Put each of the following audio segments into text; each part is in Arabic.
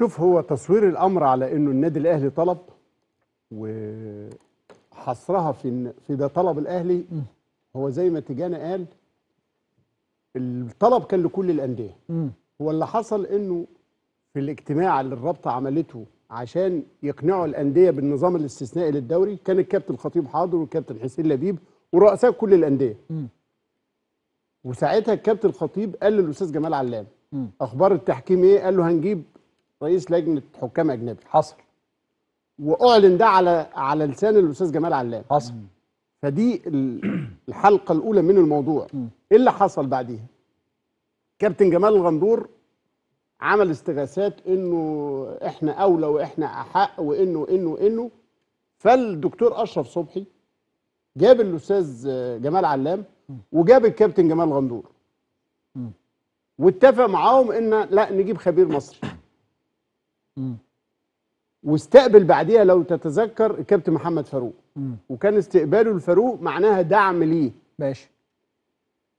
شوف هو تصوير الامر على انه النادي الاهلي طلب وحصرها في في ده طلب الاهلي هو زي ما تيجانا قال الطلب كان لكل الانديه هو اللي حصل انه في الاجتماع اللي الرابطه عملته عشان يقنعوا الانديه بالنظام الاستثنائي للدوري كان الكابتن خطيب حاضر والكابتن حسين لبيب ورؤساء كل الانديه وساعتها الكابتن خطيب قال للاستاذ جمال علام اخبار التحكيم ايه قال له هنجيب رئيس لجنه حكام اجنبي حصل واعلن ده على على لسان الاستاذ جمال علام حصل فدي الحلقه الاولى من الموضوع ايه اللي حصل بعديها كابتن جمال الغندور عمل استغاثات انه احنا اولى واحنا احق وانه انه انه فالدكتور اشرف صبحي جاب الاستاذ جمال علام وجاب الكابتن جمال غندور واتفق معاهم ان لا نجيب خبير مصري واستقبل بعديها لو تتذكر الكابتن محمد فاروق وكان استقباله لفاروق معناها دعم ليه ماشي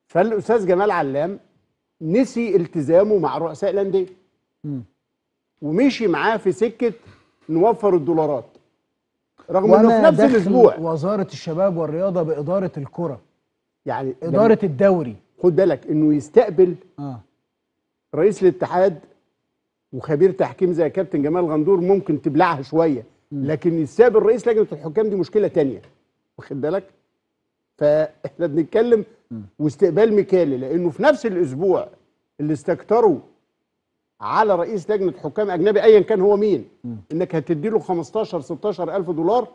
فالاستاذ جمال علام نسي التزامه مع رؤساء الانديه ومشي معاه في سكه نوفر الدولارات رغم انه في نفس الاسبوع وزاره الشباب والرياضه باداره الكره يعني اداره الدوري خد بالك انه يستقبل آه. رئيس الاتحاد وخبير تحكيم زي كابتن جمال غندور ممكن تبلعها شويه لكن الساب الرئيس لجنه الحكام دي مشكله تانية واخد بالك فاحنا بنتكلم واستقبال ميكالي لانه في نفس الاسبوع اللي استكتروا على رئيس لجنه حكام اجنبي ايا كان هو مين انك هتدي له 15 16 الف دولار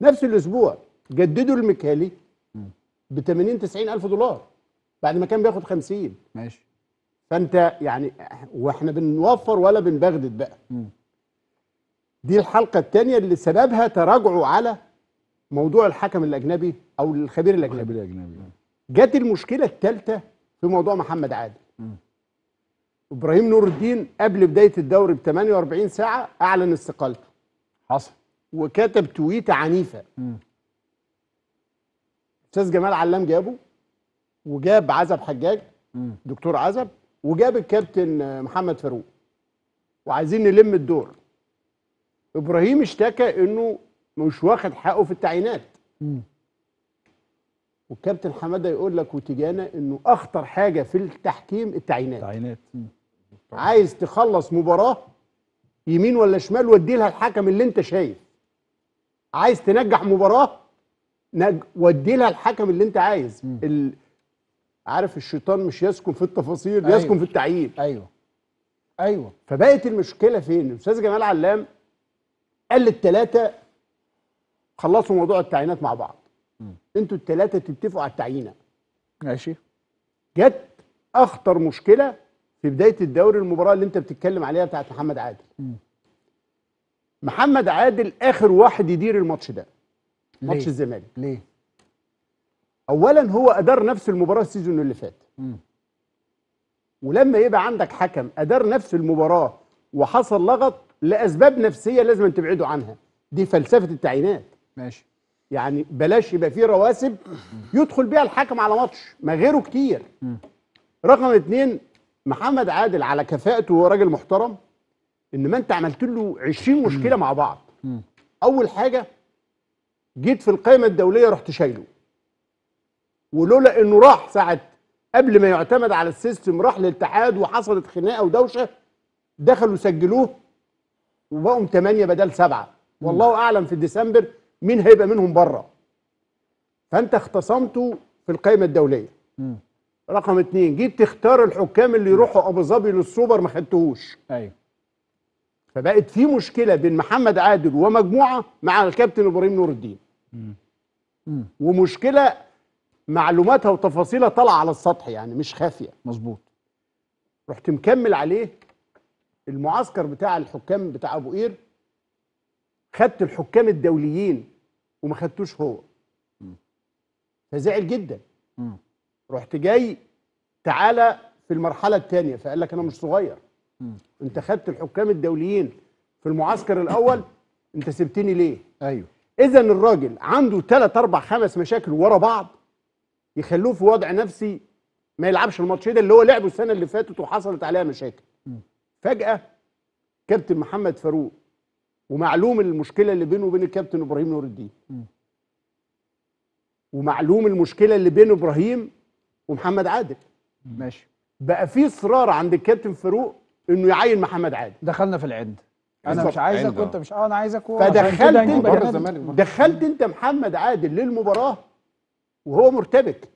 نفس الاسبوع جددوا الميكالي ب 80 90 الف دولار بعد ما كان بياخد 50 ماشي فانت يعني واحنا بنوفر ولا بنبغدد بقى دي الحلقه الثانيه اللي سببها تراجعوا على موضوع الحكم الاجنبي او الخبير الاجنبي الخبير الاجنبي جت المشكله الثالثه في موضوع محمد عادل ابراهيم نور الدين قبل بدايه الدوري ب 48 ساعه اعلن استقالته حصل وكتب تويته عنيفه استاذ جمال علام جابه وجاب عزب حجاج دكتور عزب وجاب الكابتن محمد فاروق وعايزين نلم الدور ابراهيم اشتكى انه مش واخد حقه في التعيينات والكابتن حماده يقول لك وتجانا انه اخطر حاجه في التحكيم التعيينات التعيينات عايز تخلص مباراه يمين ولا شمال ودي لها الحكم اللي انت شايف عايز تنجح مباراه نج... ودي لها الحكم اللي انت عايز عارف الشيطان مش يسكن في التفاصيل أيوة. يسكن في التعيين ايوه ايوه فبقت المشكله فين الاستاذ جمال علام قال للثلاثه خلصوا موضوع التعيينات مع بعض انتوا الثلاثه تتفقوا على التعيينه ماشي جت اخطر مشكله في بدايه الدوري المباراه اللي انت بتتكلم عليها بتاعت محمد عادل م. محمد عادل اخر واحد يدير الماتش ده ماتش الزمالك ليه اولا هو ادار نفس المباراه السيزون اللي فات ولما يبقى عندك حكم ادار نفس المباراه وحصل لغط لاسباب نفسيه لازم أن تبعده عنها دي فلسفه التعيينات ماشي يعني بلاش يبقى في رواسب يدخل بيها الحكم على ماتش ما غيره كتير رقم اتنين محمد عادل على كفاءته وهو راجل محترم ان ما انت عملت له 20 مشكله مع بعض اول حاجه جيت في القائمه الدوليه رحت شايله ولولا انه راح ساعه قبل ما يعتمد على السيستم راح للاتحاد وحصلت خناقه ودوشه دخلوا سجلوه وبقوا 8 بدل 7 والله اعلم في ديسمبر مين هيبقى منهم بره فانت اختصمته في القائمه الدوليه رقم اتنين جيت تختار الحكام اللي يروحوا ابو ظبي للسوبر ما خدتهوش ايوه فبقت في مشكله بين محمد عادل ومجموعه مع الكابتن ابراهيم نور الدين مم. مم. ومشكله معلوماتها وتفاصيلها طالعه على السطح يعني مش خافيه مظبوط رحت مكمل عليه المعسكر بتاع الحكام بتاع ابو قير خدت الحكام الدوليين وما خدتوش هو فزعل جدا م. رحت جاي تعالى في المرحله الثانيه فقال لك انا مش صغير م. انت خدت الحكام الدوليين في المعسكر الاول انت سبتني ليه ايوه اذا الراجل عنده 3 4 5 مشاكل ورا بعض يخلوه في وضع نفسي ما يلعبش الماتش ده اللي هو لعبه السنه اللي فاتت وحصلت عليها مشاكل فجاه كابتن محمد فاروق ومعلوم المشكله اللي بينه وبين الكابتن ابراهيم نور الدين ومعلوم المشكله اللي بين ابراهيم ومحمد عادل ماشي بقى في اصرار عند الكابتن فاروق انه يعين محمد عادل دخلنا في العد انا مش عايزك وانت آه. مش اه انا عايزك فدخلت انت دخلت انت محمد عادل للمباراه وهو مرتبك